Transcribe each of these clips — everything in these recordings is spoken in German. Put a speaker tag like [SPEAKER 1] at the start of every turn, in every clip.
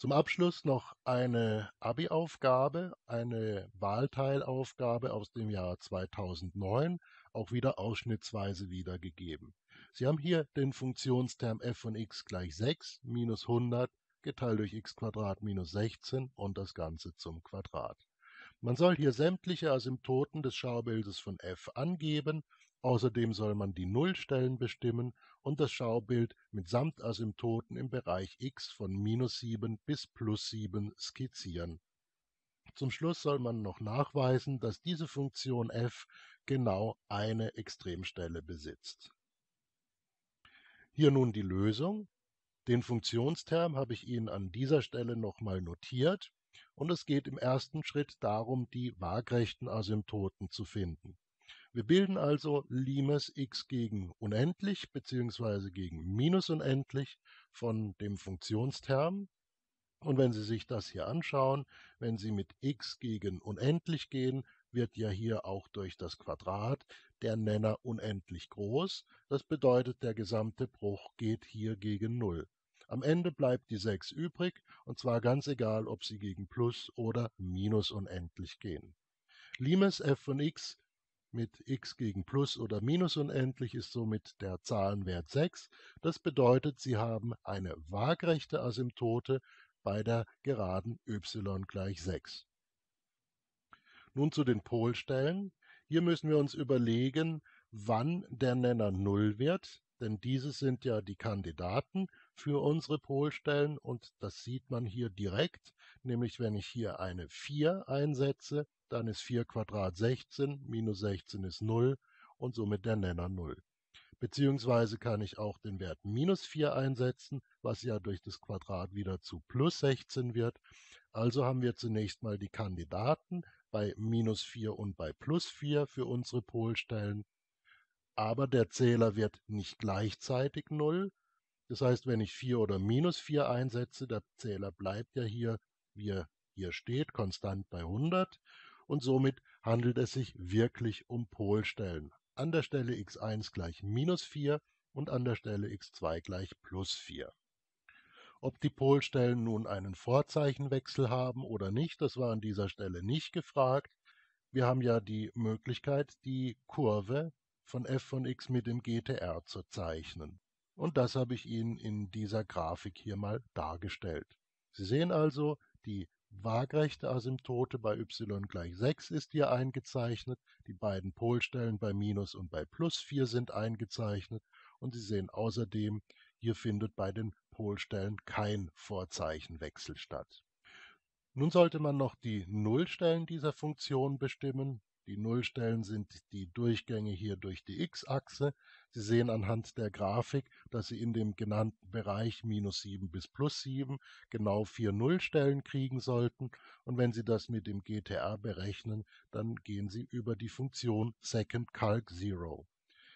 [SPEAKER 1] Zum Abschluss noch eine Abi-Aufgabe, eine Wahlteilaufgabe aus dem Jahr 2009, auch wieder ausschnittsweise wiedergegeben. Sie haben hier den Funktionsterm f von x gleich 6 minus 100 geteilt durch x minus 16 und das Ganze zum Quadrat. Man soll hier sämtliche Asymptoten des Schaubildes von f angeben Außerdem soll man die Nullstellen bestimmen und das Schaubild mitsamt Asymptoten im Bereich x von minus -7 bis plus +7 skizzieren. Zum Schluss soll man noch nachweisen, dass diese Funktion f genau eine Extremstelle besitzt. Hier nun die Lösung. Den Funktionsterm habe ich Ihnen an dieser Stelle nochmal notiert und es geht im ersten Schritt darum, die waagrechten Asymptoten zu finden wir bilden also Limes x gegen unendlich bzw. gegen minus unendlich von dem Funktionsterm. Und wenn Sie sich das hier anschauen, wenn Sie mit x gegen unendlich gehen, wird ja hier auch durch das Quadrat der Nenner unendlich groß. Das bedeutet, der gesamte Bruch geht hier gegen 0. Am Ende bleibt die 6 übrig, und zwar ganz egal, ob Sie gegen Plus oder Minus unendlich gehen. Limes f von x mit x gegen plus oder minus unendlich ist somit der Zahlenwert 6. Das bedeutet, Sie haben eine waagrechte Asymptote bei der Geraden y gleich 6. Nun zu den Polstellen. Hier müssen wir uns überlegen, wann der Nenner 0 wird, denn diese sind ja die Kandidaten für unsere Polstellen und das sieht man hier direkt, nämlich wenn ich hier eine 4 einsetze, dann ist 4 Quadrat 16, minus 16 ist 0 und somit der Nenner 0. Beziehungsweise kann ich auch den Wert minus 4 einsetzen, was ja durch das Quadrat wieder zu plus 16 wird. Also haben wir zunächst mal die Kandidaten bei minus 4 und bei plus 4 für unsere Polstellen. Aber der Zähler wird nicht gleichzeitig 0. Das heißt, wenn ich 4 oder minus 4 einsetze, der Zähler bleibt ja hier, wie er hier steht, konstant bei 100 und somit handelt es sich wirklich um Polstellen. An der Stelle x1 gleich minus 4 und an der Stelle x2 gleich plus 4. Ob die Polstellen nun einen Vorzeichenwechsel haben oder nicht, das war an dieser Stelle nicht gefragt. Wir haben ja die Möglichkeit, die Kurve von f von x mit dem GTR zu zeichnen. Und das habe ich Ihnen in dieser Grafik hier mal dargestellt. Sie sehen also, die Waagrechte Asymptote bei y gleich 6 ist hier eingezeichnet, die beiden Polstellen bei minus und bei plus 4 sind eingezeichnet und Sie sehen außerdem, hier findet bei den Polstellen kein Vorzeichenwechsel statt. Nun sollte man noch die Nullstellen dieser Funktion bestimmen die Nullstellen sind die Durchgänge hier durch die x-Achse. Sie sehen anhand der Grafik, dass Sie in dem genannten Bereich minus 7 bis plus 7 genau vier Nullstellen kriegen sollten. Und wenn Sie das mit dem GTA berechnen, dann gehen Sie über die Funktion second calc zero.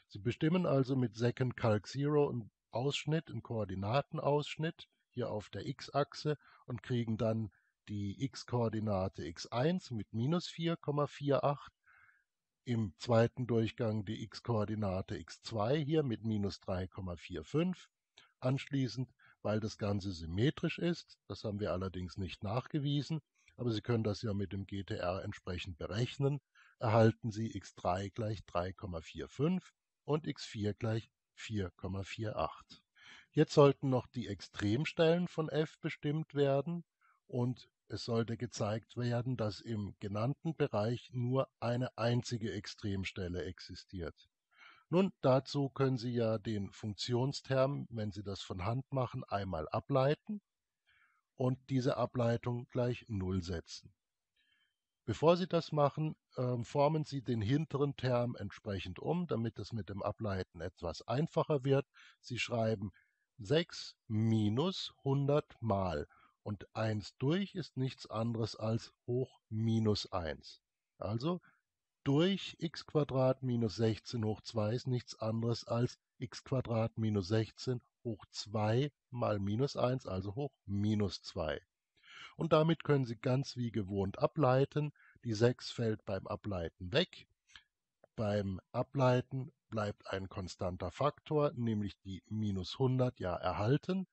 [SPEAKER 1] Sie bestimmen also mit second calc zero einen Ausschnitt, einen Koordinatenausschnitt hier auf der x-Achse und kriegen dann die x-Koordinate x1 mit minus 4,48 im zweiten Durchgang die x-Koordinate x2 hier mit minus 3,45. Anschließend, weil das Ganze symmetrisch ist, das haben wir allerdings nicht nachgewiesen, aber Sie können das ja mit dem GTR entsprechend berechnen, erhalten Sie x3 gleich 3,45 und x4 gleich 4,48. Jetzt sollten noch die Extremstellen von f bestimmt werden und es sollte gezeigt werden, dass im genannten Bereich nur eine einzige Extremstelle existiert. Nun, dazu können Sie ja den Funktionsterm, wenn Sie das von Hand machen, einmal ableiten und diese Ableitung gleich 0 setzen. Bevor Sie das machen, ähm, formen Sie den hinteren Term entsprechend um, damit es mit dem Ableiten etwas einfacher wird. Sie schreiben 6 minus 100 mal und 1 durch ist nichts anderes als hoch minus 1. Also durch x minus 16 hoch 2 ist nichts anderes als x minus 16 hoch 2 mal minus 1, also hoch minus 2. Und damit können Sie ganz wie gewohnt ableiten. Die 6 fällt beim Ableiten weg. Beim Ableiten bleibt ein konstanter Faktor, nämlich die minus 100 ja erhalten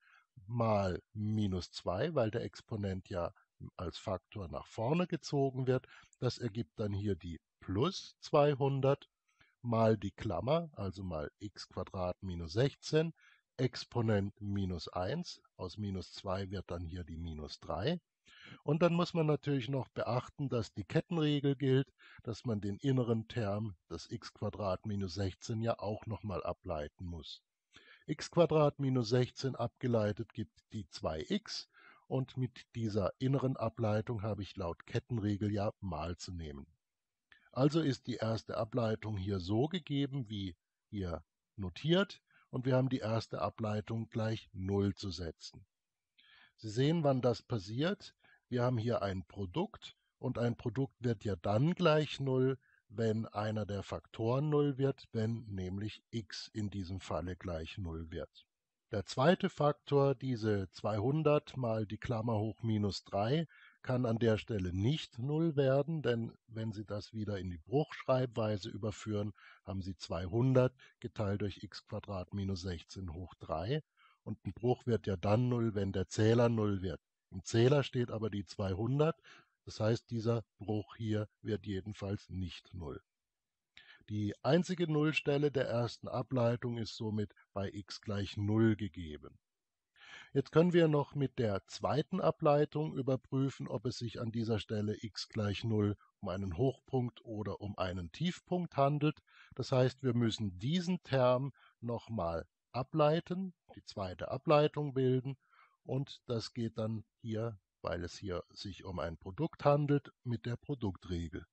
[SPEAKER 1] mal minus 2, weil der Exponent ja als Faktor nach vorne gezogen wird. Das ergibt dann hier die plus 200 mal die Klammer, also mal x minus 16, Exponent minus 1, aus minus 2 wird dann hier die minus 3. Und dann muss man natürlich noch beachten, dass die Kettenregel gilt, dass man den inneren Term, das x minus 16, ja auch nochmal ableiten muss x minus 16 abgeleitet gibt die 2x und mit dieser inneren Ableitung habe ich laut Kettenregel ja mal zu nehmen. Also ist die erste Ableitung hier so gegeben wie hier notiert und wir haben die erste Ableitung gleich 0 zu setzen. Sie sehen, wann das passiert. Wir haben hier ein Produkt und ein Produkt wird ja dann gleich 0, wenn einer der Faktoren 0 wird, wenn nämlich x in diesem Falle gleich 0 wird. Der zweite Faktor, diese 200 mal die Klammer hoch minus 3, kann an der Stelle nicht 0 werden, denn wenn Sie das wieder in die Bruchschreibweise überführen, haben Sie 200 geteilt durch x minus 16 hoch 3 und ein Bruch wird ja dann 0, wenn der Zähler 0 wird. Im Zähler steht aber die 200, das heißt, dieser Bruch hier wird jedenfalls nicht Null. Die einzige Nullstelle der ersten Ableitung ist somit bei x gleich 0 gegeben. Jetzt können wir noch mit der zweiten Ableitung überprüfen, ob es sich an dieser Stelle x gleich 0 um einen Hochpunkt oder um einen Tiefpunkt handelt. Das heißt, wir müssen diesen Term nochmal ableiten, die zweite Ableitung bilden und das geht dann hier weil es hier sich um ein Produkt handelt, mit der Produktregel.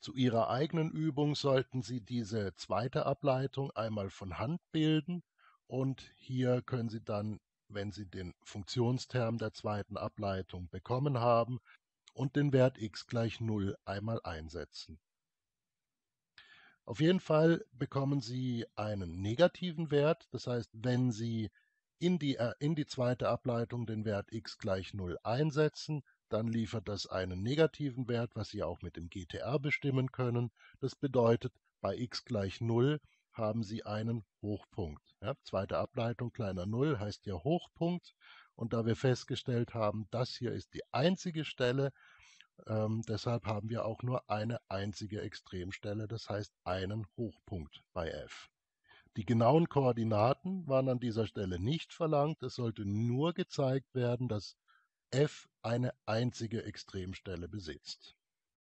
[SPEAKER 1] Zu Ihrer eigenen Übung sollten Sie diese zweite Ableitung einmal von Hand bilden und hier können Sie dann, wenn Sie den Funktionsterm der zweiten Ableitung bekommen haben, und den Wert x gleich 0 einmal einsetzen. Auf jeden Fall bekommen Sie einen negativen Wert, das heißt, wenn Sie in die, äh, in die zweite Ableitung den Wert x gleich 0 einsetzen, dann liefert das einen negativen Wert, was Sie auch mit dem GTR bestimmen können. Das bedeutet, bei x gleich 0 haben Sie einen Hochpunkt. Ja, zweite Ableitung kleiner 0 heißt ja Hochpunkt. Und da wir festgestellt haben, das hier ist die einzige Stelle, ähm, deshalb haben wir auch nur eine einzige Extremstelle, das heißt einen Hochpunkt bei f. Die genauen Koordinaten waren an dieser Stelle nicht verlangt, es sollte nur gezeigt werden, dass "f" eine einzige Extremstelle besitzt.